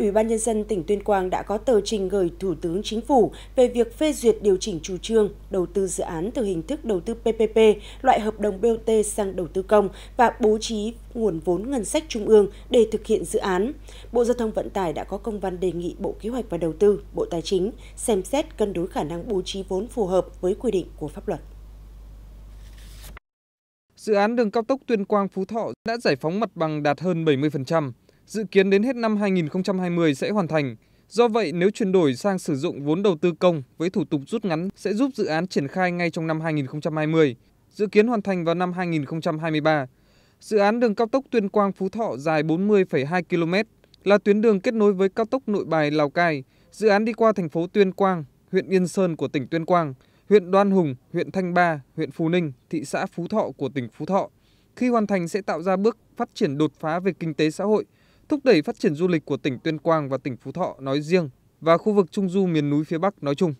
Ủy ban nhân dân tỉnh Tuyên Quang đã có tờ trình gửi Thủ tướng Chính phủ về việc phê duyệt điều chỉnh chủ trương đầu tư dự án từ hình thức đầu tư PPP, loại hợp đồng BOT sang đầu tư công và bố trí nguồn vốn ngân sách trung ương để thực hiện dự án. Bộ Giao thông Vận tải đã có công văn đề nghị Bộ Kế hoạch và Đầu tư, Bộ Tài chính xem xét cân đối khả năng bố trí vốn phù hợp với quy định của pháp luật. Dự án đường cao tốc Tuyên Quang Phú Thọ đã giải phóng mặt bằng đạt hơn 70% dự kiến đến hết năm 2020 sẽ hoàn thành. Do vậy, nếu chuyển đổi sang sử dụng vốn đầu tư công với thủ tục rút ngắn sẽ giúp dự án triển khai ngay trong năm 2020, dự kiến hoàn thành vào năm 2023. Dự án đường cao tốc Tuyên Quang Phú Thọ dài 40,2 km là tuyến đường kết nối với cao tốc Nội Bài Lào Cai. Dự án đi qua thành phố Tuyên Quang, huyện Yên Sơn của tỉnh Tuyên Quang, huyện Đoan Hùng, huyện Thanh Ba, huyện Phú Ninh, thị xã Phú Thọ của tỉnh Phú Thọ. Khi hoàn thành sẽ tạo ra bước phát triển đột phá về kinh tế xã hội, thúc đẩy phát triển du lịch của tỉnh tuyên quang và tỉnh phú thọ nói riêng và khu vực trung du miền núi phía bắc nói chung